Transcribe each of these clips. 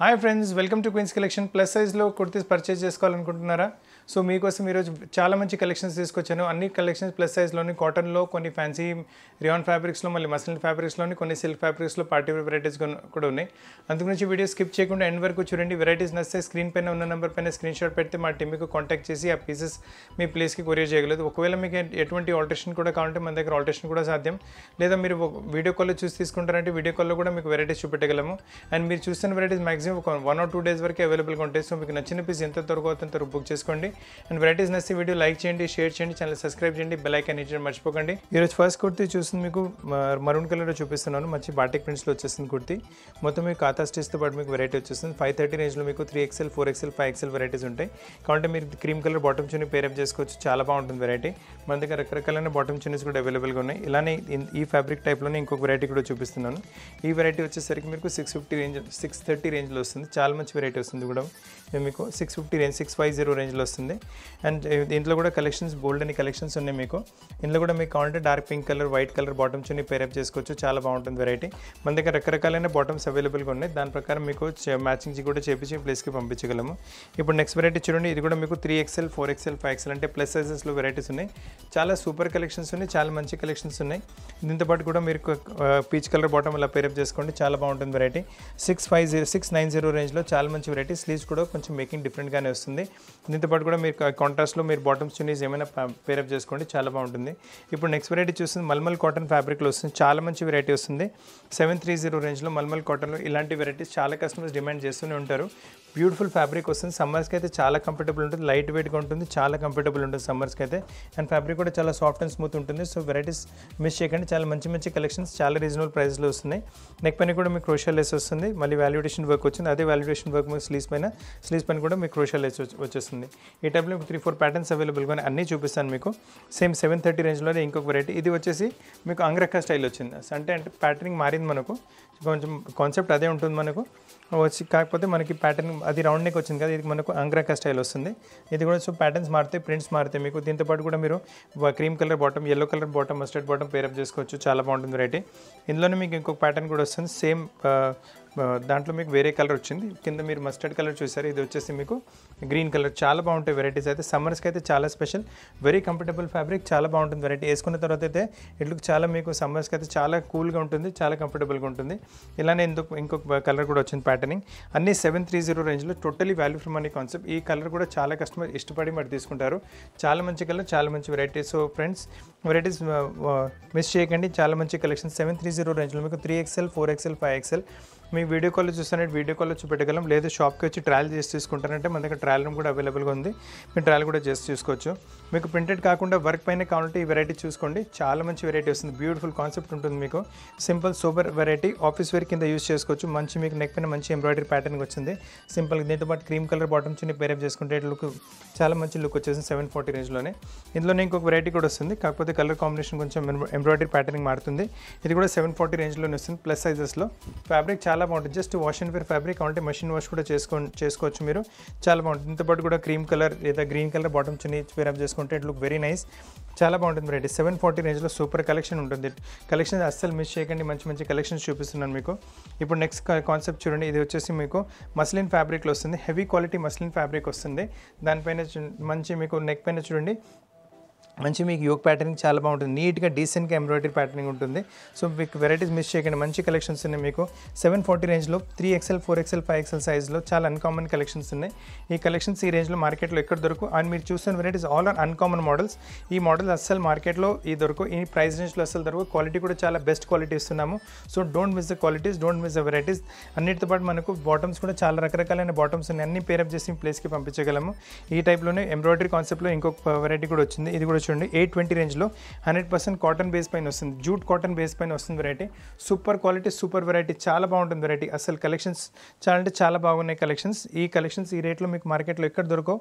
hi friends welcome to queens collection plus సైజ్లో kurtis purchase చేసుకోవాలనుకుంటున్నారా so మీకోసం ఈరోజు చాలా మంచి కలెక్షన్స్ తీసుకొచ్చాను అన్ని కలెక్షన్స్ ప్లస్ సైజ్లోని కాటన్లో కొన్ని ఫ్యాన్సీ రియాన్ ఫ్యాబ్రిక్స్లో మళ్ళీ మసలిన్ ఫ్యాబ్రిక్స్లోని కొన్ని సిల్క్ ఫ్యాబ్రిక్స్లో పార్టీ వెరైటీస్ కూడా ఉన్నాయి అందుకు నుంచి వీడియో స్కిప్ చేయకుండా ఎండ్ వరకు చూడండి వెరైటీస్ నచ్చే స్క్రీన్ పైన ఉన్న నెంబర్ పైన స్క్రీన్ షాట్ పెడితే మా టీమ్కి కాంటాక్ట్ చేసి ఆ పీసెస్ మీ ప్లేస్కి కొరియర్ చేయగలదు ఒకవేళ మీకు ఎటువంటి ఆల్టరేషన్ కూడా కావాలంటే మన దగ్గర ఆల్టరేషన్ కూడా సాధ్యం లేదా మీరు వీడియో కాల్లో చూసి తీసుకుంటారంటే వీడియో కాల్లో కూడా మీకు వెరైటీస్ చూపెట్టగలము అండ్ మీరు చూస్తున్న వెరైటీస్ మాక్సిమం ఒక వన్ ఆర్ టూ డేస్ వరకు అవైలబుల్గా ఉంటాయి సో మీకు నచ్చిన పీస్ ఎంత త్వరగా అంత బుక్ చేసుకోండి అండ్ వెరైటీస్ నచ్చి వీడియో లైక్ చేయండి షేర్ చేయండి ఛానల్ సబ్స్క్రైబ్ చేయండి బెల్ ఐకాన్ ఇచ్చి మర్చిపోకండి ఈరోజు ఫస్ట్ కుర్తీ చూస్తుంది మీకు మరూన్ కలర్లో చూపిస్తున్నాను మంచి బాటిక్ ప్రింట్స్లో వచ్చేస్తుంది కుర్తీ మొత్తం మీకు కాతా స్టిచ్తో పాటు మీకు వెరైటీ వచ్చేస్తుంది ఫైవ్ థర్టీ రేంజ్లో మీకు three XL four XL five XL varieties ఉంటాయి కాబట్టి మీరు క్రీమ్ కలర్ బాటమ్ చున్నీ పేరప్ చేసుకోవచ్చు చాలా బాగుంటుంది వెరైటీ మన దగ్గర రకరకాలైన బాటమ్ చున్నీస్ కూడా అవైలబుల్గా ఉన్నాయి ఇలానే ఈ ఫ్యాబ్రిక్ టైప్లోనే ఇంకొక వెరైటీ కూడా చూపిస్తున్నాను ఈ వెరైటీ వచ్చేసరికి మీకు six fifty range six thirty రేంజ్లో వస్తుంది చాలా మంచి వెరైటీ వస్తుంది కూడా మీకు six fifty range six five zero రేంజ్లో వస్తుంది అండ్ uh, దీంట్లో కూడా కలెక్షన్స్ బోల్డ్ అని కలెక్షన్స్ ఉన్నాయి మీకు ఇందులో కూడా మీకు కావాలంటే dark pink colour white colour bottoms అన్ని పేరప్ చేసుకోవచ్చు చాలా బాగుంటుంది వెరైటీ మన దగ్గర రకరకాలైన బాటమ్స్ అవైలబుల్గా ఉన్నాయి దాని ప్రకారం మీకు మ్యాచింగ్ కూడా చేపించి ప్లేస్కి పంపించగలము ఇప్పుడు నెక్స్ట్ వెరైటీ చూడండి ఇది కూడా మీకు three XL four XL five XL అంటే ప్లస్ సైజెస్లో వెరైటీస్ ఉన్నాయి చాలా సూపర్ కలెక్షన్స్ ఉన్నాయి చాలా మంచి కలెక్షన్స్ ఉన్నాయి దీంతోపాటు కూడా మీరు పీచ్ కలర్ బాటమ్ అలా పేరప్ చేసుకోండి చాలా బాగుంటుంది variety six five zero six nine zero రేంజ్లో చాలా మంచి వెరైటీ స్లీవ్స్ కూడా కొంచెం మేకింగ్ డిఫరెంట్గానే వస్తుంది దీంతోపాటు కూడా మీరు కాంట్రాస్ట్లో మీరు బాటమ్స్ చునీస్ ఏమైనా పేరప్ చేసుకోండి చాలా బాగుంటుంది ఇప్పుడు నెక్స్ట్ వెరైటీ చూస్తుంది మల్మల్ కాటన్ ఫ్యాబ్రిక్లో వస్తుంది చాలా మంచి వెరైటీ వస్తుంది సెవెన్ త్రీ జీరో రేంజ్లో మల్మల్ కాటన్లో ఇలాంటి వెరైటీస్ చాలా కస్టమర్స్ డిమాండ్ చేస్తూనే ఉంటారు బ్యూటిఫుల్ ఫ్యాబ్రిక్ వస్తుంది సమ్మర్స్కి అయితే చాలా కంఫర్టబుల్ ఉంటుంది లైట్ వెయిట్గా ఉంటుంది చాలా కంఫర్టబుల్ ఉంటుంది సమ్మర్స్కి అయితే అండ్ ఫ్యాబ్రిక్ కూడా చాలా సాఫ్ట్ అండ్ స్మూత్ ఉంటుంది సో వెరైటీస్ మిస్ చేయకండి చాలా మంచి మంచి కలెక్షన్స్ చాలా రీజనబుల్ ప్రైస్లో వస్తున్నాయి నెక్ పైన కూడా మీకు క్రోషల్ లెస్ వస్తుంది మళ్ళీ వాల్యుడేషన్ వర్క్ వచ్చింది అదే వాల్యుడేషన్ వర్క్ మీకు స్లీవ్స్ పైన స్లీవ్స్ పైన కూడా మీకు క్రోషల్ లెస్ వచ్చేస్తుంది ఈ టైప్లో మీకు త్రీ ఫోర్ ప్యాటర్న్స్ అవైలబుల్గా అన్నీ చూపిస్తాను మీకు సేమ్ సెవెన్ థర్టీ రేంజ్లోనే ఇంకొక వెరైటీ ఇది వచ్చేసి మీకు అంగ్రక్క స్టైల్ వచ్చింది అంటే అంటే ప్యాటర్నింగ్ మారింది మనకు కొంచెం కాన్సెప్ట్ అదే ఉంటుంది మనకు వచ్చి కాకపోతే మనకి ప్యాటర్న్ అది రౌండ్ నెక్ వచ్చింది కదా ఇది మనకు అంగ్రాక స్టైల్ వస్తుంది ఇది కూడా సో ప్యాటర్న్స్ మారితే ప్రింట్స్ మారితే మీకు దీంతో పాటు కూడా మీరు cream colour bottom yellow colour bottom mustard bottom pair up చేసుకోవచ్చు చాలా బాగుంటుంది వెరైటీ ఇందులోనే మీకు ఇంకొక ప్యాటర్న్ కూడా వస్తుంది సేమ్ దాంట్లో మీకు వేరే కలర్ వచ్చింది కింద మీరు మస్టర్డ్ కలర్ చూసారు ఇది వచ్చేసి మీకు గ్రీన్ కలర్ చాలా బాగుంటాయి వెరైటీస్ అయితే సమ్మర్స్కి అయితే చాలా స్పెషల్ వెరీ కంఫర్టబుల్ ఫ్యాబ్రిక్ చాలా బాగుంటుంది వెరైటీ వేసుకున్న తర్వాత అయితే ఇట్లకు చాలా మీకు సమ్మర్స్కి అయితే చాలా కూల్గా ఉంటుంది చాలా కంఫర్టబుల్గా ఉంటుంది ఇలానే ఎందుకు ఇంకొక కలర్ కూడా వచ్చింది ప్యాటర్నింగ్ అన్ని సెవెన్ త్రీ జీరో రేంజ్లో totally value from money concept ఈ కలర్ కూడా చాలా కస్టమర్ ఇష్టపడి మరి తీసుకుంటారు చాలా మంచి కలర్ చాలా మంచి varieties so friends varieties miss చేయకండి చాలా మంచి కలెక్షన్ సెవెన్ త్రీ జీరో రేంజ్లో మీకు three XL four XL five XL మీ వీడియో కాల్లో చూస్తానంటే వీడియో కాల్లో చూపెట్టగలం లేదా షాప్కి వచ్చి ట్రయల్ చేసి తీసుకుంటారంటే మన దగ్గర ట్రయల్ రూమ్ కూడా అవైలబుల్గా ఉంది మీరు ట్రయల్ కూడా చేసి చూసుకోవచ్చు మీకు ప్రింటెడ్ కాకుండా వర్క్ పైన కావాలంటే ఈ వెరైటీ చూసుకోండి చాలా మంచి వెరైటీ వస్తుంది బ్యూటిఫుల్ కాన్సెప్ట్ ఉంటుంది మీకు simple super variety office wear కింద యూస్ చేసుకోవచ్చు మంచి మీకు నెక్ పైన మంచి ఎంబ్రాయిడరీ ప్యాటర్న్ వచ్చింది సింపుల్ దీంతో పాటు క్రీమ్ కలర్ బాటమ్ చిన్న పేరప్ చేసుకుంటే లుక్ చాలా మంచి లుక్ వచ్చేసింది సెవెన్ ఫార్టీ రేంజ్లోనే ఇందులోనే ఇంకొక వెరైటీ కూడా వస్తుంది కాకపోతే కలర్ కాంబినేషన్ కొంచెం ఎంబ్రాయిడరీ ప్యాటర్నింగ్ మారుతుంది ఇది కూడా సెవెన్ ఫార్టీ రేంజ్లోనే వస్తుంది ప్లస్ సైజెస్లో ఫ్యాబ్రిక్ చాలా చాలా బాగుంటుంది just wash and wear fabric అంటే మషిన్ వాష్ కూడా చేసుకో చేసుకోవచ్చు మీరు చాలా బాగుంటుంది ఇంతపాటు కూడా క్రీమ్ కలర్ లేదా green colour bottom chunni pair up చేసుకుంటే ఇట్ లుక్ వెరీ నైస్ చాలా బాగుంటుంది రేట్ సెవెన్ ఫార్టీ రేంజ్లో సూపర్ కలెక్షన్ ఉంటుంది కలెక్షన్ అస్సలు మిస్ చేయకండి మంచి మంచి కలెక్షన్స్ చూపిస్తున్నాను మీకు ఇప్పుడు నెక్స్ట్ కాన్సెప్ట్ చూడండి ఇది వచ్చేసి మీకు మస్లిన్ ఫ్యాబ్రిక్లో వస్తుంది హెవీ క్వాలిటీ మస్లిన్ ఫ్యాబ్రిక్ వస్తుంది దానిపైన మంచి మీకు నెక్ పైన చూడండి మంచి మీకు యోగ ప్యాటర్నింగ్ చాలా బాగుంటుంది నీట్గా డీసెంట్గా ఎంబ్రాయిడరీ ప్యాటర్నింగ్ ఉంటుంది సో మీకు వెరైటీస్ మిస్ చేయకండి మంచి కలెక్షన్స్ ఉన్నాయి మీకు సెవెన్ ఫార్టీ రేంజ్లో three XL four XL five XL సైజ్లో చాలా అన్కామన్ కలెక్షన్స్ ఉన్నాయి ఈ కలెక్షన్స్ ఈ రేంజ్లో మార్కెట్లో ఎక్కడ దొరకు అండ్ మీరు చూసిన varieties all are uncommon models ఈ మోడల్స్ అస్సలు మార్కెట్లో ఈ దొరకు ఈ ప్రైస్ రేంజ్లో అస్సలు దొరకు క్వాలిటీ కూడా చాలా బెస్ట్ క్వాలిటీ ఇస్తున్నాము so don't miss the qualities don't miss the varieties అన్నిటితో పాటు మనకు బాటమ్స్ కూడా చాలా రకరకాలైన బాటమ్స్ ఉన్నాయి అన్ని పేరప్ చేసి ప్లేస్కి పంపించగలము ఈ టైప్లోనే ఎంబ్రాయిడరీ కాన్సెప్ట్లో ఇంకొక వెరైటీ కూడా వచ్చింది ఇది కూడా చూడండి ఎయిట్ ట్వంటీ రేంజ్లో హండ్రెడ్ పర్సెంట్ కాటన్ బేస్ పైన వస్తుంది జూట్ కాటన్ బేస్ పైన వస్తుంది variety super quality super variety చాలా బాగుంటుంది వెరైటీ అసలు కలెక్షన్స్ చాలా అంటే చాలా బాగున్నాయి కలెక్షన్స్ ఈ కలెక్షన్స్ ఈ రేట్లో మీకు మార్కెట్లో ఎక్కడ దొరకవు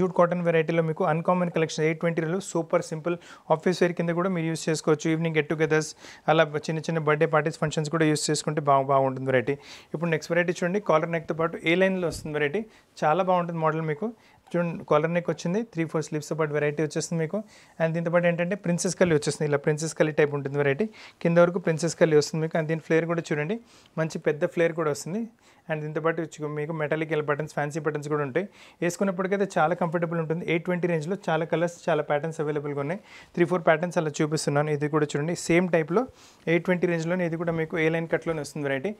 జూట్ కాటన్ వెరైటీలో మీకు అన్కామన్ కలెక్షన్ ఎయిట్ ట్వంటీలో సూపర్ సింపుల్ ఆఫీస్ వేర్ కింద కూడా మీరు యూస్ చేసుకోవచ్చు ఈవినింగ్ గెట్ టుగెదర్స్ అలా చిన్న చిన్న బర్త్డే పార్టీస్ ఫంక్షన్స్ కూడా యూస్ చేసుకుంటే బాగా బాగుంటుంది వెరైటీ ఇప్పుడు నెక్స్ట్ వెరైటీ చూడండి కాలర్ నెక్తో పాటు ఏ లైన్లో వస్తుంది వెరైటీ చాలా బాగుంటుంది మోడల్ మీకు చూడండి కాలర్ నెక్ వచ్చింది త్రీ ఫోర్ స్లీవ్స్తో పాటు వెరైటీ వచ్చేస్తుంది మీకు అండ్ దీంతో పాటు ఏంటంటే ప్రిన్సెస్ కల్లి వచ్చేస్తుంది ఇలా ప్రిన్సెస్ కల్లి టైప్ ఉంటుంది వెరైటీ కింద వరకు ప్రిన్సెస్ కల్లి వస్తుంది మీకు అండ్ దీని ఫ్లేర్ కూడా చూడండి మంచి పెద్ద ఫ్లేర్ కూడా వస్తుంది అండ్ దీంతో పాటు మీకు మెటాలిక్ ఎల్ బటన్స్ ఫ్యాన్సీ బటన్స్ కూడా ఉంటాయి వేసుకున్నప్పటికైతే చాలా కంఫర్టబుల్ ఉంటుంది ఎయిట్ ట్వంటీ రేంజ్లో చాలా కలర్స్ చాలా ప్యాటర్న్స్ అవైలబుల్గా ఉన్నాయి త్రీ ఫోర్ ప్యాటర్న్స్ అలా చూపిస్తున్నాను ఇది కూడా చూడండి సేమ్ టైప్లో ఎయిట్ ట్వంటీ రేంజ్లోనే ఇది కూడా మీకు ఏ లైన్ కట్లోనే వస్తుంది వెరైటీ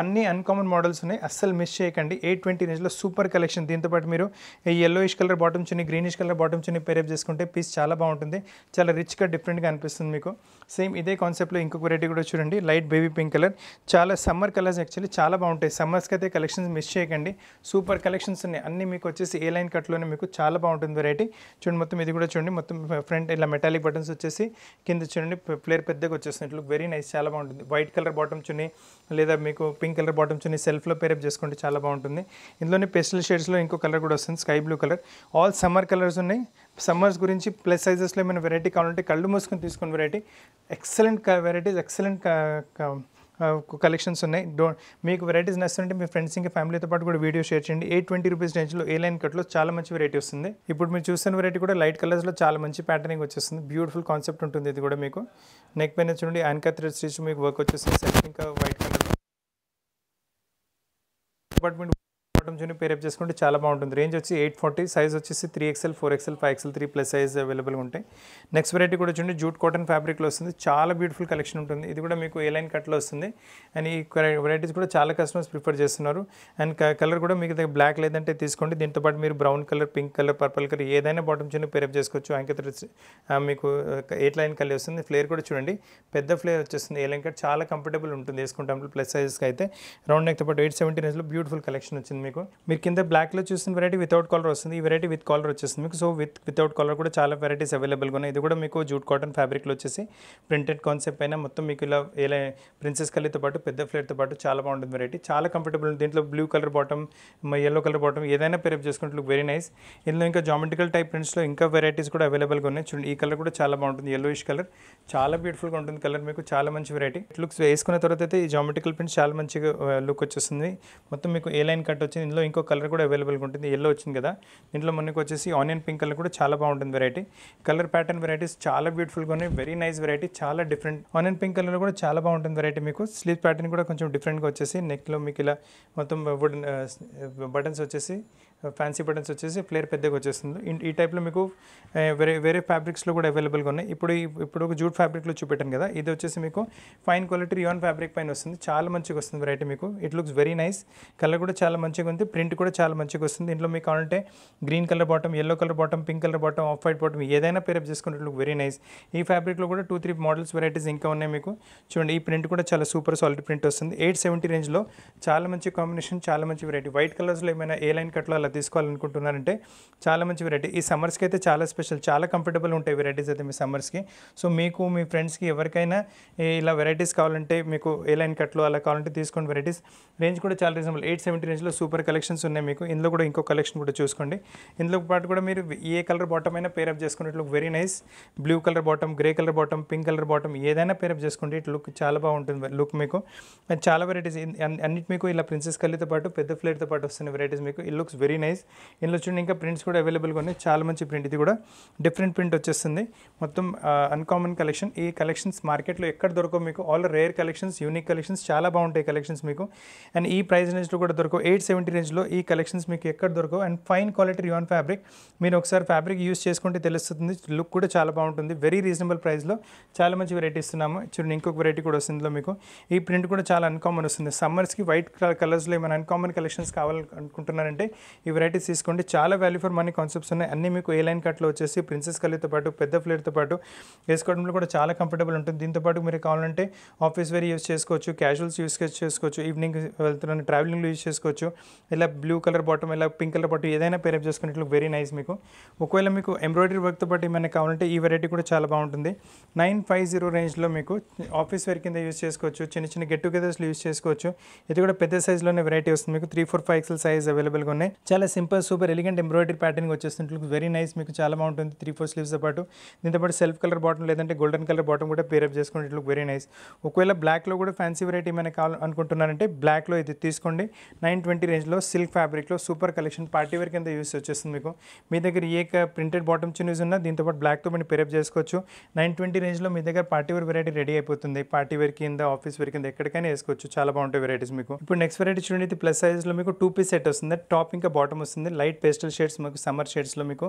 అన్ని అన్కామన్ మోడల్స్ ఉన్నాయి అస్సలు మిస్ చేయకండి ఎయిట్ ట్వంటీ రేంజ్లో సూపర్ కలెక్షన్ దీంతోపాటు మీరు ఈ ఇష్ colour bottom chunni greenish colour bottom chunni pair up చేసుకుంటే పీస్ చాలా బాగుంటుంది చాలా రిచ్గా డిఫరెంట్గా అనిపిస్తుంది మీకు సేమ్ ఇదే కాన్సెప్ట్లో ఇంకొక వెరైటీ కూడా చూడండి లైట్ బేబీ పింక్ కలర్ చాలా సమ్మర్ కలర్స్ యాక్చువల్లీ చాలా బాగుంటాయి సమ్మర్స్కి అయితే కలెక్షన్స్ మిస్ చేయకండి సూపర్ కలెక్షన్స్ ఉన్నాయి అన్నీ మీకు వచ్చేసి ఏ లైన్ కట్లోనే మీకు చాలా బాగుంటుంది వెరైటీ చూడండి మొత్తం ఇది కూడా చూడండి మొత్తం ఫ్రంట్ ఇలా మెటాలిక్ బటన్స్ వచ్చేసి కింద చూడండి ఫ్లేర్ పెద్దగా వచ్చేస్తుంది ఇట్లా వెరీ నైస్ చాలా బాగుంటుంది వైట్ కలర్ బాటమ్ చున్ని లేదా మీకు పింక్ కలర్ బాటమ్స్ ఉన్నాయి సెల్ఫ్లో పేరప్ చేసుకుంటే చాలా బాగుంటుంది ఇందులోనే పెస్టల్ షేడ్స్లో ఇంకో కలర్ కూడా వస్తుంది sky blue colour all summer colours ఉన్నాయి సమ్మర్స్ గురించి ప్లస్ సైజెస్లో ఏమైనా వెరైటీ కావాలంటే కళ్ళు మూసుకొని తీసుకున్న variety excellent varieties excellent collections ఉన్నాయి డో మీకు వెరైటీస్ నచ్చుంటే మీ ఫ్రెండ్స్ ఇంకా ఫ్యామిలీతో పాటు కూడా వీడియో షేర్ చేయండి ఎయిట్ ట్వంటీ రూపీస్ రేంజ్లో ఏ లైన్ కట్లో చాలా మంచి వెరైటీ వస్తుంది ఇప్పుడు మీరు చూస్తున్న వెరైటీ కూడా లైట్ కలర్స్లో చాలా మంచి ప్యాటర్నింగ్ వచ్చేస్తుంది బ్యూటిఫుల్ కాన్సెప్ట్ ఉంటుంది ఇది కూడా మీకు నెక్ పైన చూడండి యాంకర్ థ్రెడ్ స్టిచ్ మీకు వర్క్ వచ్చేస్తుంది ఇంకా white colour department bottom chunni pair up చేసుకుంటే చాలా బాగుంటుంది రేంజ్ వచ్చి ఎయిట్ ఫార్టీ సైజ్ వచ్చేసి three XL four XL five XL three plus size అవైలబుల్గా ఉంటాయి నెక్స్ట్ వెరైటీ కూడా చూడండి జూట్ కాటన్ ఫ్యాబ్రిక్లో వస్తుంది చాలా బ్యూటిఫుల్ కలెక్షన్ ఉంటుంది ఇది కూడా మీకు ఏ లైన్ కట్లో వస్తుంది అండ్ ఈ వెరైటీస్ కూడా చాలా కస్టమర్స్ ప్రిఫర్ చేస్తున్నారు అండ్ కలర్ కూడా మీకు బ్లాక్ లేదంటే తీసుకోండి దీంతోపాటు మీరు brown colour pink colour purple colour ఏదైనా బాటమ్ చూడండి పేరప్ చేసుకోవచ్చు అంకిత మీకు ఎయిట్ లైన్ కలిగి వస్తుంది ఫ్లేర్ కూడా చూడండి పెద్ద ఫ్లేర్ వచ్చేస్తుంది ఏ లైన్ కట్ చాలా కంఫర్టబుల్ ఉంటుంది వేసుకుంటాం ప్లస్ సైజెస్కి అయితే రౌండ్ నెక్తో పాటు ఎయిట్ సెవెంటీ రేంజ్లో బ్యూటిఫుల్ కలెక్షన్ వచ్చింది మీకు మీరు కింద బ్లాక్లో చూసిన వెరైటీ వితౌట్ కాలర్ వస్తుంది ఈ వెరైటీ విత్ కాలర్ వచ్చేస్తుంది మీకు సో విత్ వితౌట్ కలర్ కూడా చాలా వెరైటీస్ అవైలబుల్గా ఉన్నాయి ఇది కూడా మీకు జూట్ కాటన్ ఫ్యాబ్రిక్లో వచ్చేసి ప్రింటెడ్ కాన్సెప్ట్ అయినా మొత్తం మీకు ఇలా ఏలా ప్రిన్సెస్ కలీతో పాటు పెద్ద ఫ్లేట్తో పాటు చాలా బాగుంటుంది వెరైటీ చాలా కంఫర్టబుల్ ఉంది దీంట్లో blue colour bottom yellow colour bottom ఏదైనా పెరప్ చేసుకుంటే వెరీ నైస్ ఇందులో ఇంకా జామెట్రికల్ టైప్ ప్రింట్స్లో ఇంకా వెరైటీస్ కూడా అవైలబుల్గా ఉన్నాయి చూడండి ఈ కలర్ కూడా చాలా బాగుంటుంది ఎల్లోయిష్ కలర్ చాలా బ్యూటిఫుల్గా ఉంటుంది కలర్ మీకు చాలా మంచి వెరైటీ లుక్స్ వేసుకున్న తర్వాత అయితే ఈ జామెట్రికల్ ప్రింట్స్ చాలా మంచిగా లుక్ వచ్చేస్తుంది మొత్తం మీకు ఏ లైన్ కట్ వచ్చింది దీనిలో ఇంకో కలర్ కూడా అవైలబుల్గా ఉంటుంది ఎల్లో వచ్చింది కదా దీంట్లో మనకి వచ్చేసి ఆనియన్ పింక్ కలర్ కూడా చాలా బాగుంటుంది వెరైటీ కలర్ ప్యాటర్న్ వెరైటీస్ చాలా బ్యూటిఫుల్గా ఉన్నాయి వెరీ నైస్ వెరైటీ చాలా డిఫరెంట్ ఆనియన్ పింక్ కలర్ కూడా చాలా బాగుంటుంది వెరైటీ మీకు స్లీవ్ ప్యాటర్న్ కూడా కొంచెం డిఫరెంట్గా వచ్చేసి నెక్లో మీకు ఇలా మొత్తం వుడ్ బటన్స్ uh, uh, వచ్చేసి ఫ్యాన్సీ బటన్స్ వచ్చేసి ఫ్లేర్ పెద్దగా వచ్చేస్తుంది ఈ టైప్లో మీకు వేరే వేరే ఫ్యాబ్రిక్స్లో కూడా అవైలబుల్గా ఉన్నాయి ఇప్పుడు ఇప్పుడు ఒక జూట్ ఫ్యాబ్రిక్లో చూపెట్టాను కదా ఇది వచ్చేసి మీకు ఫైన్ క్వాలిటీ రియాన్ ఫ్యాబ్రిక్ పైన వస్తుంది చాలా మంచిగా వస్తుంది వెరైటీ మీకు it looks very nice colour కూడా చాలా మంచిగా ఉంది ప్రింట్ కూడా చాలా మంచిగా వస్తుంది ఇంట్లో మీకు కావాలంటే green colour bottom yellow colour bottom pink colour bottom off white bottom ఏదైనా పేరప్ చేసుకుంటే లుక్ వెరీ నైస్ ఈ ఫ్యాబ్రిక్లో కూడా టూ త్రీ మోడల్స్ వెరైటీస్ ఇంకా ఉన్నాయి మీకు చూడండి ఈ ప్రింట్ కూడా చాలా సూపర్ సాలిడ్ ప్రింట్ వస్తుంది ఎయిట్ సెవెంటీ రేంజ్లో చాలా మంచి కాంబినేషన్ చాలా మంచి వెరైటీ వైట్ కలర్స్లో ఏమైనా ఏ లైన్ కట్లో తీసుకోవాలనుకుంటున్నారంటే చాలా మంచి వెరైటీ ఈ సమ్మర్స్కి అయితే చాలా స్పెషల్ చాలా కంఫర్టబుల్ ఉంటాయి వెరైటీస్ అయితే మీ సమ్మర్స్కి సో మీకు మీ ఫ్రెండ్స్కి ఎవరికైనా ఇలా వెరైటీస్ కావాలంటే మీకు ఏ లైన్ కట్లు అలా కావాలంటే తీసుకోండి వెరైటీస్ రేంజ్ కూడా చాలా రీజనబుల్ ఎయిట్ సెవెంటీ రేంజ్లో సూపర్ కలెక్షన్స్ ఉన్నాయి మీకు ఇందులో కూడా ఇంకో కలెక్షన్ కూడా చూసుకోండి ఇందులో పాటు కూడా మీరు ఏ కలర్ బాటమ్ అయినా పేరప్ చేసుకుని it look very nice blue colour bottom grey colour bottom pink colour bottom ఏదైనా పేరప్ చేసుకోండి ఇటు లుక్ చాలా బాగుంటుంది లుక్ మీకు చాలా వెరైటీస్ అన్నిటి మీకు ఇలా ప్రిన్సెస్ కల్లీతో పాటు పెద్ద ఫ్లేట్తో పాటు వస్తున్న వెరైటీస్ మీకు ఇట్ లుక్స్ వెరీ నైస్ ఇందులో చూడండి ఇంకా ప్రింట్స్ కూడా అవైలబుల్గా ఉన్నాయి చాలా మంచి ప్రింట్ ఇది కూడా డిఫరెంట్ ప్రింట్ వచ్చేస్తుంది మొత్తం అన్కామన్ కలెక్షన్ ఈ కలెక్షన్స్ మార్కెట్లో ఎక్కడ దొరకవు మీకు all rare collections unique collections చాలా బాగుంటాయి కలెక్షన్స్ మీకు అండ్ ఈ ప్రైస్ రేంజ్లో కూడా దొరకవు ఎయిట్ సెవెంటీ రేంజ్లో ఈ కలెక్షన్స్ మీకు ఎక్కడ దొరకవు and fine quality rayon fabric మీరు ఒకసారి ఫ్యాబ్రిక్ యూస్ చేసుకుంటే తెలుస్తుంది లుక్ కూడా చాలా బాగుంటుంది వెరీ రీజనబుల్ ప్రైస్లో చాలా మంచి వెరైటీ ఇస్తున్నాము చూడండి ఇంకొక వెరైటీ కూడా వస్తుంది మీకు ఈ ప్రింట్ కూడా చాలా అన్కామన్ వస్తుంది సమ్మర్స్కి వైట్ కలర్స్లో ఏమైనా అన్కామన్ కలెక్షన్స్ కావాలనుకుంటున్నారంటే ఈ వెరైటీస్ తీసుకోండి చాలా వాల్యూ ఫర్ మనీ కాన్సెప్ట్స్ ఉన్నాయి అన్ని మీకు ఏ లైన్ కట్లో వచ్చేసి ప్రిన్సెస్ కలితో పాటు పెద్ద ఫ్లేర్తో పాటు వేసుకోవడంలో కూడా చాలా కంఫర్టబుల్ ఉంటుంది దీంతోపాటు మీరు కావాలంటే ఆఫీస్ వేర్ యూస్ చేసుకోవచ్చు క్యాజువల్స్ యూస్ చేసుకోవచ్చు ఈవినింగ్ వెళ్తున్న ట్రావెలింగ్లో యూస్ చేసుకోవచ్చు ఇలా బ్లూ కలర్ బాటమ్ ఇలా పింక్ కలర్ బాటమ్ ఏదైనా పేరప్ చేసుకున్నట్లు వెరీ నైస్ మీకు ఒకవేళ మీకు ఎంబ్రాయిడరీ వర్క్తో పాటు ఏమైనా కావాలంటే ఈ వెరైటీ కూడా చాలా బాగుంటుంది నైన్ ఫైవ్ జీరో రేంజ్లో మీకు ఆఫీస్ వేర్ కింద యూస్ చేసుకోవచ్చు చిన్న చిన్న గెట్ టుగెదర్స్లో యూస్ చేసుకోవచ్చు ఇది కూడా పెద్ద సైజ్లోనే వెరైటీ వస్తుంది మీకు three four five XL size అవైలబుల్గా ఉన్నాయి చాలా simple super elegant embroidery patterning వచ్చేస్తుంది వెరీ నైస్ మీకు చాలా బాగుంటుంది త్రీ ఫోర్ స్లీవ్స్తో పాటు దీంతో పాటు సెల్ఫ్ కలర్ బాటమ్ లేదంటే గోల్డెన్ కలర్ బాటమ్ కూడా పేరప్ చేసుకోండి ఇట్లా వెరీ నైస్ ఒకవేళ బ్లాక్లో కూడా ఫ్యాన్సీ వెరైటీ ఏమైనా కావాలి అనుకుంటున్నారంటే బ్లాక్లో ఇది తీసుకోండి నైన్ ట్వంటీ రేంజ్లో సిల్క్ ఫ్యాబ్రిక్లో సూపర్ కలెక్షన్ పార్టీ వేర్ కింద యూస్ వచ్చేస్తుంది మీకు మీ దగ్గర ఏ ప్రింటెడ్ బాటమ్ చునీస్ ఉన్నా దీంతో పాటు బ్లాక్తో మనం పేరప్ చేసుకోవచ్చు నైన్ ట్వంటీ రేంజ్లో మీ దగ్గర పార్టీ వేర్ వెరైటీ రెడీ అయిపోతుంది పార్టీ వేర్ కింద ఆఫీస్ వేర్ కింద ఎక్కడికైనా వేసుకోవచ్చు చాలా బాగుంటాయి వెరైటీస్ మీకు ఇప్పుడు నెక్స్ట్ వెరైటీ చూడండి ప్లస్ సైజ్లో మీకు టూ పీస్ సెట్ వస్తుంది టాప్ ఇంకా బాటమ్ బాటమ్ వస్తుంది లైట్ పేస్టల్ షేడ్స్ మీకు సమ్మర్ షేడ్స్లో మీకు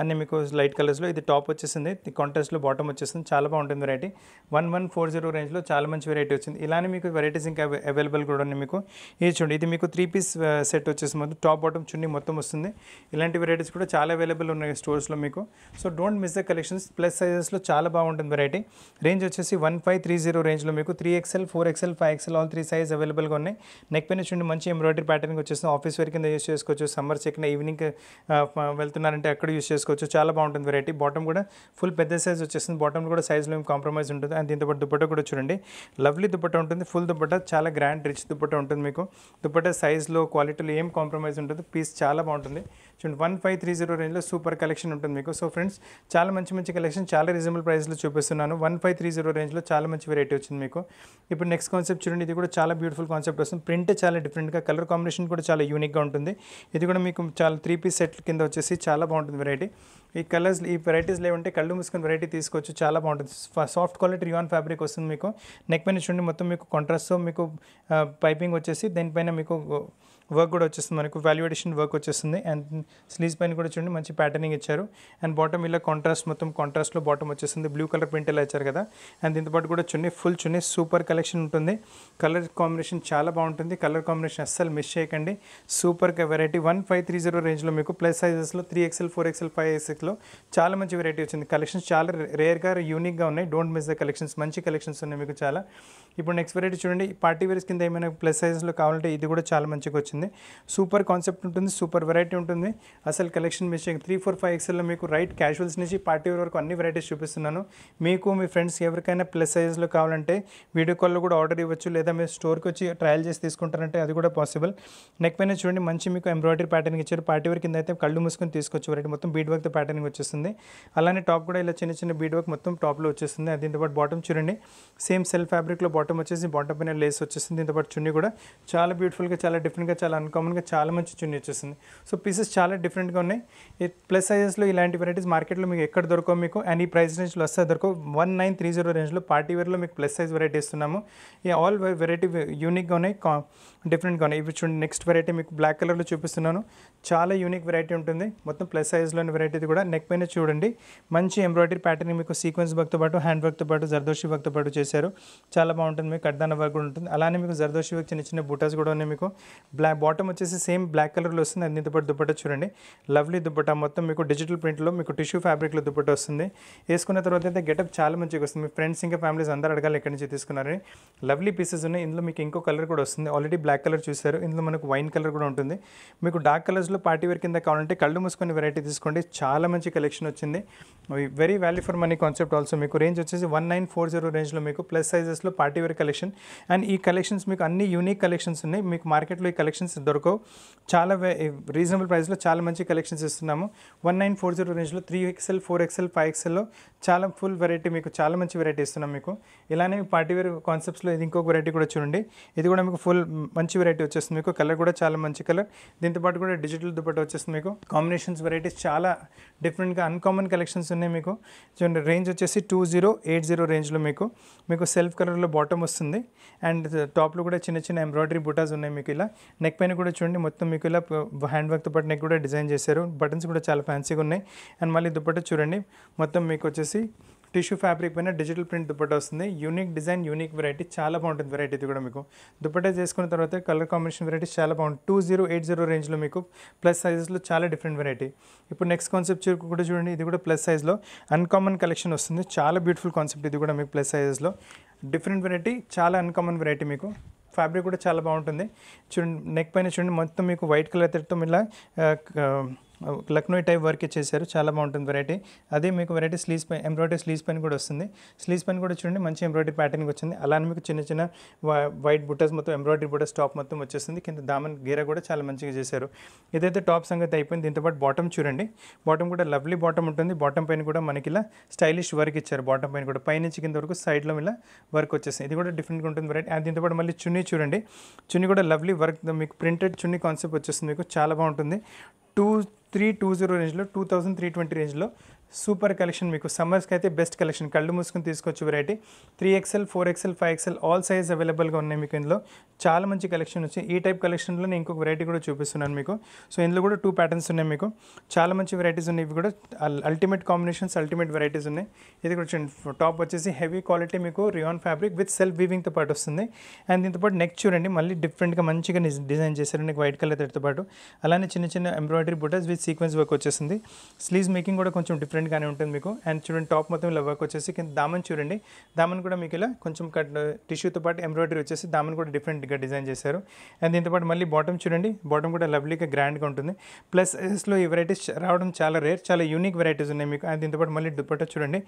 అన్ని మీకు లైట్ కలర్స్లో ఇది టాప్ వచ్చేసింది కాంటెస్ట్లో బాటమ్ వచ్చేస్తుంది చాలా బాగుంటుంది variety one one four zero రేంజ్లో చాలా మంచి వెరైటీ వచ్చింది ఇలానే మీకు వెరైటీస్ ఇంకా అవైలబుల్ కూడా ఉన్నాయి మీకు ఇది చూడండి ఇది మీకు త్రీ పీస్ సెట్ వచ్చేసి మొత్తం టాప్ బాటమ్ చున్నీ మొత్తం వస్తుంది ఇలాంటి వెరైటీస్ కూడా చాలా అవైలబుల్ ఉన్నాయి స్టోర్స్లో మీకు so don't miss the collections plus సైజెస్లో చాలా బాగుంటుంది వెరైటీ రేంజ్ వచ్చేసి వన్ ఫైవ్ త్రీ జీరో రేంజ్లో మీకు three XL four XL five XL all three size అవైలబుల్గా ఉన్నాయి నెక్ పైన చూడండి మంచి ఎంబ్రాయిడరీ ప్యాటర్న్కి వచ్చేసి ఆఫీస్ వరకు కింద యూస్ చేసుకోవచ్చు సమ్మర్ చెక్కిన ఈవినింగ్ వెళ్తున్నారంటే అక్కడ యూస్ చేసుకోవచ్చు చాలా బాగుంటుంది వెరైటీ బాటమ్ కూడా ఫుల్ పెద్ద సైజ్ వచ్చేసింది బాటమ్ కూడా సైజులో కాంప్రమైజ్ ఉంటుంది అండ్ దీంతో పాటు దుప్పట్ట కూడా చూడండి లవ్లీ దుప్పట్ట ఉంటుంది ఫుల్ దుప్పట్ట చాలా గ్రాండ్ రిచ్ దుప్పట్ట ఉంటుంది మీకు దుప్పట్ట సైజులో క్వాలిటీలో ఏం కాంప్రమైజ్ ఉంటుంది పీస్ చాలా బాగుంటుంది చూడండి వన్ ఫైవ్ త్రీ జీరో రేంజ్లో సూపర్ కలెక్షన్ ఉంటుంది మీకు సో ఫ్రెండ్స్ చాలా మంచి మంచి కలెక్షన్ చాలా రీజనబుల్ ప్రైస్లో చూపిస్తున్నాను వన్ ఫైవ్ త్రీ జీరో రేంజ్లో చాలా మంచి వెరైటీ వచ్చింది మీకు ఇప్పుడు నెక్స్ట్ కాన్సెప్ట్ చూడండి ఇది కూడా చాలా బ్యూటిఫుల్ కాన్సెప్ట్ వస్తుంది ప్రింట్ చాలా డిఫరెంట్గా కలర్ కాంబినేషన్ కూడా చాలా యూనిక్గా ఉంటుంది ఇది కూడా మీకు చాలా త్రీ పీస్ సెట్ కింద వచ్చేసి చాలా బాగుంటుంది వెరైటీ ఈ కలర్స్ ఈ వెరైటీస్ లేవంటే కళ్ళు మూసుకుని వెరైటీ తీసుకోవచ్చు చాలా బాగుంటుంది సాఫ్ట్ క్వాలిటీ రియాన్ ఫ్యాబ్రిక్ వస్తుంది మీకు నెక్ పైన చూడండి మొత్తం మీకు కాంట్రాస్ట్తో మీకు పైపింగ్ వచ్చేసి దానిపైన మీకు వర్క్ కూడా వచ్చేస్తుంది మనకు వాల్యుయేషన్ వర్క్ వచ్చేస్తుంది అండ్ స్లీవ్స్ పైన కూడా చూడండి మంచి ప్యాటర్నింగ్ ఇచ్చారు అండ్ బాటమ్ ఇలా కాంట్రాస్ట్ మొత్తం కాంట్రాస్ట్లో బాటమ్ వచ్చేస్తుంది బ్లూ కలర్ ప్రింట్ ఇలా ఇచ్చారు కదా అండ్ దీంతోపాటు కూడా chunni full chunni super collection ఉంటుంది కలర్ కాంబినేషన్ చాలా బాగుంటుంది కలర్ కాంబినేషన్ అస్సలు మిస్ చేయకండి super variety one five three zero రేంజ్లో మీకు ప్లస్ సైజెస్లో three XL four XL five ఎక్స్లో చాలా మంచి వెరైటీ వచ్చింది కలెక్షన్స్ చాలా రేర్గా యూనిక్గా ఉన్నాయి డోంట్ మిస్ ద కలెక్షన్స్ మంచి కలెక్షన్స్ ఉన్నాయి మీకు చాలా ఇప్పుడు నెక్స్ట్ వెరైటీ చూడండి పార్టీ వేర్స్ కింద ఏమైనా ప్లస్ సైజెస్లో కావాలంటే ఇది కూడా చాలా మంచిగా వచ్చింది సూపర్ కాన్సెప్ట్ ఉంటుంది సూపర్ వెరైటీ ఉంటుంది అసలు collection miss three four five ఎక్స్ఎల్లో మీకు రైట్ క్యాజువల్స్ నుంచి పార్టీ వేర్ వరకు అన్ని వెరైటీస్ చూపిస్తున్నాను మీకు మీ ఫ్రెండ్స్ ఎవరికైనా ప్లస్ సైజెస్లో కావాలంటే వీడియో కాల్లో కూడా ఆర్డర్ ఇవ్వచ్చు లేదా మీరు స్టోర్కి వచ్చి ట్రయల్ చేసి తీసుకుంటారంటే అది కూడా పాసిబుల్ నెక్ పైన చూడండి మంచి మీకు ఎంబ్రాయిడరీ ప్యాటర్న్ ఇచ్చారు పార్టీ వేర్ కింద అయితే కళ్ళు మూసుకొని తీసుకొచ్చి వెరైటీ మొత్తం బీడ్ వర్క్తో ప్యాటర్న్ వచ్చేస్తుంది అలానే టాప్ కూడా ఇలా చిన్న చిన్న బీడ్ వర్క్ మొత్తం టాప్లో వచ్చేస్తుంది పాటు బాటమ్ చూడండి సేమ్ సెల్ఫ్ ఫ్యాబ్రిక్లో బాటమ్ వచ్చేసి బాటమ్ పైన లేస్ వచ్చేసింది దీంతోపాటు చున్నీ కూడా చాలా బ్యూటిఫుల్గా చాలా డిఫరెంట్గా చాలా అన్కామన్గా చాలా మంచి చున్నీ వచ్చేసింది సో పీసెస్ చాలా డిఫరెంట్గా ఉన్నాయి ప్లస్ సైజెస్లో ఇలాంటి వెరైటీస్ మార్కెట్లో మీకు ఎక్కడ దొరకవు మీకు అండ్ ఈ ప్రైస్ రేంజ్లో వస్తే దొరకవు వన్ నైన్ త్రీ జీరో రేంజ్లో పార్టీ వేర్లో మీకు ప్లస్ సైజ్ వెరైటీ ఇస్తున్నాము ఈ ఆల్ వెరైటీ యూనిక్గా ఉన్నాయి డిఫరెంట్గా ఉన్నాయి ఇవి చూడండి నెక్స్ట్ వెరైటీ మీకు బ్లాక్ కలర్లో చూపిస్తున్నాను చాలా యూనిక్ వెరైటీ ఉంటుంది మొత్తం ప్లస్ సైజ్లోని వెరైటీ కూడా నెక్ పైన చూడండి మంచి ఎంబ్రాయిడరీ ప్యాటర్న్ మీకు సీక్వెన్స్ వర్క్తో పాటు హ్యాండ్ వర్క్తో పాటు జర్దోషి వర్క్తో పాటు చేశారు చాలా బాగుంటుంది మీకు కడ్దాన వర్క్ కూడా ఉంటుంది అలానే మీకు జర్దోషి వర్క్ చిన్న చిన్న బుటాస్ కూడా ఉన్నాయి మీకు బ్లాక్ బాటమ్ వచ్చేసి సేమ్ బ్లాక్ కలర్లో వస్తుంది అన్ని దుప్పటి దుప్పటా చూడండి లవ్లీ దుప్పటా మొత్తం మీకు డిజిటల్ ప్రింట్లో మీకు టిష్యూ ఫ్యాబ్రిక్లో దుప్పట వస్తుంది వేసుకున్న తర్వాత అయితే గెటప్ చాలా మంచిగా వస్తుంది మీ ఫ్రెండ్స్ ఇంకా ఫ్యామిలీస్ అందరూ అడగాలి ఎక్కడి నుంచి తీసుకున్నారని లవ్లీ పీసెస్ ఉన్నాయి ఇందులో మీకు ఇంకో కలర్ కూడా వస్తుంది ఆల్రెడీ బ్లాక్ కలర్ చూశారు ఇందులో మనకు వైన్ కలర్ కూడా ఉంటుంది మీకు డార్క్ కలర్స్ బడ్జెట్లో పార్టీ వేర్ కింద కావాలంటే కళ్ళు మూసుకొని వెరైటీ తీసుకోండి చాలా మంచి కలెక్షన్ వచ్చింది very value for money concept also మీకు రేంజ్ వచ్చేసి వన్ నైన్ ఫోర్ జీరో రేంజ్లో మీకు ప్లస్ సైజెస్లో పార్టీ వేర్ కలెక్షన్ అండ్ ఈ కలెక్షన్స్ మీకు అన్ని యూనిక్ కలెక్షన్స్ ఉన్నాయి మీకు మార్కెట్లో ఈ కలెక్షన్స్ దొరకవు చాలా రీజనబుల్ ప్రైస్లో చాలా మంచి కలెక్షన్స్ ఇస్తున్నాము వన్ నైన్ ఫోర్ జీరో రేంజ్లో three XL four XL five ఎక్స్ఎల్లో చాలా ఫుల్ వెరైటీ మీకు చాలా మంచి వెరైటీ ఇస్తున్నాం మీకు ఇలానే పార్టీ వేర్ కాన్సెప్ట్స్లో ఇది ఇంకొక వెరైటీ కూడా చూడండి ఇది కూడా మీకు ఫుల్ మంచి వెరైటీ వచ్చేస్తుంది మీకు కలర్ కూడా చాలా మంచి కలర్ దీంతోపాటు కూడా డిజిటల్ వెరైటీలతో పాటు వచ్చేస్తుంది మీకు కాంబినేషన్స్ వెరైటీస్ చాలా డిఫరెంట్గా అన్కామన్ కలెక్షన్స్ ఉన్నాయి మీకు చూడండి రేంజ్ వచ్చేసి టూ జీరో ఎయిట్ జీరో రేంజ్లో మీకు మీకు సెల్ఫ్ కలర్లో బాటమ్ వస్తుంది అండ్ టాప్లో కూడా చిన్న చిన్న ఎంబ్రాయిడరీ బుటాస్ ఉన్నాయి మీకు ఇలా నెక్ పైన కూడా చూడండి మొత్తం మీకు ఇలా హ్యాండ్ వర్క్తో పాటు నెక్ కూడా డిజైన్ చేశారు బటన్స్ కూడా చాలా ఫ్యాన్సీగా ఉన్నాయి అండ్ మళ్ళీ దుప్పట చూడండి మొత్తం మీకు వచ్చేసి టిష్యూ ఫ్యాబ్రిక్ పైన డిజిటల్ ప్రింట్ దుపట్టా వస్తుంది యూనిక్ డిజైన్ యూనిక్ వెరైటీ చాలా బాగుంటుంది వెరైటీ ఇది కూడా మీకు దుపట్టా చేసుకున్న తర్వాత కలర్ కాంబినేషన్ వెరైటీస్ చాలా బాగుంటుంది టూ జీరో ఎయిట్ జీరో రేంజ్లో మీకు ప్లస్ సైజెస్లో చాలా డిఫరెంట్ వెరైటీ ఇప్పుడు నెక్స్ట్ కాన్సెప్ట్ చీరకు కూడా చూడండి ఇది కూడా ప్లస్ సైజ్లో అన్కామన్ కలెక్షన్ వస్తుంది చాలా బ్యూటిఫుల్ కాన్సెప్ట్ ఇది కూడా మీకు ప్లస్ సైజెస్లో డిఫరెంట్ వెరైటీ చాలా అన్కామన్ వెరైటీ మీకు ఫ్యాబ్రిక్ కూడా చాలా బాగుంటుంది చూడండి నెక్ పైన చూడండి మొత్తం మీకు వైట్ కలర్ తెరతో ఇలా లక్నో టైప్ వర్క్ ఇచ్చేసారు చాలా బాగుంటుంది వెరైటీ అదే మీకు వెరైటీ స్లీవ్స్ పైన ఎంబ్రాయిడరీ స్లీవ్స్ పైన కూడా వస్తుంది స్లీవ్స్ పైన కూడా చూడండి మంచి ఎంబ్రాయిడరీ ప్యాటర్న్కి వచ్చింది అలానే మీకు చిన్న చిన్న వైట్ బుటస్ మొత్తం ఎంబ్రాయిడరీ బుటస్ టాప్ మొత్తం వచ్చేస్తుంది కింద దామన్ గీర కూడా చాలా మంచిగా చేశారు ఇదైతే టాప్ సంగతి అయిపోయింది దీంతోపాటు బాటమ్ చూడండి బాటమ్ కూడా లవ్లీ బాటమ్ ఉంటుంది బాటమ్ పైన కూడా మనకి ఇలా స్టైలిష్ వర్క్ ఇచ్చారు బాటమ్ పైన కూడా పైనుంచి కింద వరకు సైడ్లో ఇలా వర్క్ వచ్చేస్తుంది ఇది కూడా డిఫరెంట్గా ఉంటుంది వెరైటీ అండ్ దీంతోపాటు మళ్ళీ చున్నీ చూడండి చున్నీ కూడా లవ్లీ వర్క్ మీకు ప్రింటెడ్ చున్నీ కాన్సెప్ట్ వచ్చేస్తుంది మీకు చాలా బాగుంటుంది టూ త్రీ టూ జీరో రేంజ్లో టూ థౌజండ్ త్రీ ట్వంటీ రేంజ్లో సూపర్ కలెక్షన్ మీకు సమ్మర్స్కి అయితే బెస్ట్ కలెక్షన్ కళ్ళు మూసుకుని తీసుకొచ్చి variety three XL four XL five XL all size అవైలబుల్గా ఉన్నాయి మీకు ఇందులో చాలా మంచి కలెక్షన్ వచ్చి ఈ టైప్ కలెక్షన్లో నేను ఇంకొక వెరైటీ కూడా చూపిస్తున్నాను మీకు సో ఇందులో కూడా టూ ప్యాటర్న్స్ ఉన్నాయి మీకు చాలా మంచి వెరైటీస్ ఉన్నాయి ఇవి కూడా అల్టిమేట్ కాంబినేషన్స్ అల్టిమేట్ వెరైటీస్ ఉన్నాయి ఇది కూడా టాప్ వచ్చేసి హెవీ క్వాలిటీ మీకు రియాన్ ఫ్యాబ్రిక్ విత్ సెల్ఫ్ వీవింగ్తో పాటు వస్తుంది అండ్ దీంతో పాటు నెక్ చూడండి మళ్ళీ డిఫరెంట్గా మంచిగా డిజైన్ చేశారండి వైట్ కలర్ తో పాటు అలానే చిన్న చిన్న ఎంబ్రాయిడరీ బుటర్స్ విత్ సీక్వెన్స్ వర్క్ వచ్చేసింది స్లీవ్స్ మేకింగ్ కూడా కొంచెం డిఫరెంట్ డిఫరెంట్ గానే ఉంటుంది మీకు అండ్ చూడండి టాప్ మొత్తం ఇలా వర్క్ వచ్చేసి కింద దామన్ చూడండి దామన్ కూడా మీకు ఇలా కొంచెం కట్ టిష్యూతో uh, పాటు ఎంబ్రాయిడరీ వచ్చేసి దామన్ కూడా డిఫరెంట్గా డిజైన్ చేశారు అండ్ దీంతో పాటు మళ్ళీ బాటమ్ చూడండి బాటమ్ కూడా లవ్లీగా గ్రాండ్గా ఉంటుంది ప్లస్ ఎస్లో ఈ వెరైటీస్ రావడం చాలా రేర్ చాలా యూనిక్ వెరైటీస్ ఉన్నాయి మీకు అండ్ దీంతో పాటు మళ్ళీ దుప్పట్టా చూడండి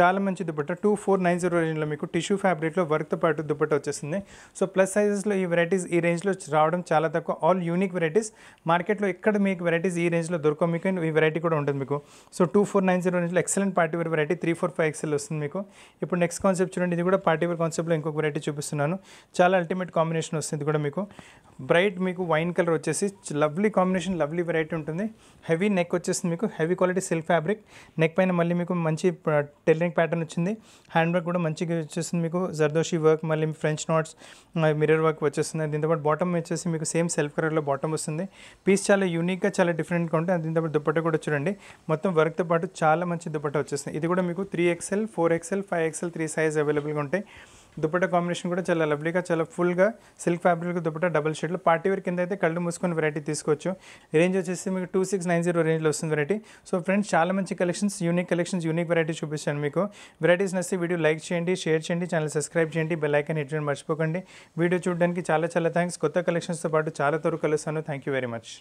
చాలా మంచి dupatta two four nine zero రేంజ్లో మీకు టిష్యూ ఫ్యాబ్రిక్లో వర్క్తో పాటు దుపట్ట వచ్చేసింది సో ప్లస్ సైజెస్లో ఈ వెరైటీస్ ఈ రేంజ్లో రావడం చాలా తక్కువ ఆల్ యూనిక్ వెరైటీస్ మార్కెట్లో ఎక్కడ మీకు వెరైటీస్ ఈ రేంజ్లో దొరకవు మీకు ఈ వెరైటీ కూడా ఉంటుంది మీకు so two four nine zero నుంచి excellent wear variety three four five XL వస్తుంది మీకు ఇప్పుడు నెక్స్ట్ కాన్సెప్ట్ చూడండి ఇది కూడా పార్టీ వేర్ కాన్సెప్ట్లో ఇంకొక వెరైటీ చూపిస్తున్నాను చాలా అల్టిమేట్ కాంబినేషన్ వస్తుంది కూడా మీకు బ్రైట్ మీకు వైన్ కలర్ వచ్చేసి లవ్లీ కాంబినేషన్ లవ్లీ వెరైటీ ఉంటుంది హెవీ నెక్ వచ్చేసింది మీకు heavy quality silk fabric neck పైన మళ్ళీ మీకు మంచి టెలరింగ్ ప్యాటర్న్ వచ్చింది హ్యాండ్ వర్క్ కూడా మంచిగా వచ్చేసింది మీకు జర్దోషి వర్క్ మళ్ళీ ఫ్రెంచ్ నాట్స్ మిర్రర్ వర్క్ వచ్చేస్తుంది దీంతోపాటు బాటమ్ వచ్చేసి మీకు సేమ్ సెల్ఫ్ కలర్లో బాటమ్ వస్తుంది పీస్ చాలా యూనిక్గా చాలా డిఫరెంట్గా ఉంటుంది దీంతోపాటు దుప్పట్ట కూడా చూడండి మొత్తం వర్క్తో పాటు చాలా మంచి దుపట్టా వచ్చేస్తుంది ఇది కూడా మీకు three XL four XL five XL three size అవైలబుల్గా ఉంటాయి దుపట్టా కాంబినేషన్ కూడా చాలా లవ్లీగా చాలా ఫుల్గా సిల్క్ ఫ్యాబ్రిక్ దుపట్టా డబుల్ షేడ్లో పార్టీ వేర్ కింద అయితే కళ్ళు మూసుకొని వెరైటీ తీసుకోవచ్చు రేంజ్ వచ్చేసి మీకు టూ సిక్స్ నైన్ జీరో రేంజ్లో వస్తుంది వెరైటీ సో ఫ్రెండ్స్ చాలా మంచి collections unique collections unique variety చూపిస్తాను మీకు వెరైటీస్ నచ్చి వీడియో లైక్ చేయండి షేర్ చేయండి ఛానల్ సబ్స్క్రైబ్ చేయండి బెల్ ఐకన్ హిట్ చేయండి మర్చిపోకండి వీడియో చూడడానికి చాలా చాలా థ్యాంక్స్ కొత్త కలెక్షన్స్తో పాటు చాలా త్వరకు కలుస్తాను థ్యాంక్ యూ వెరీ మచ్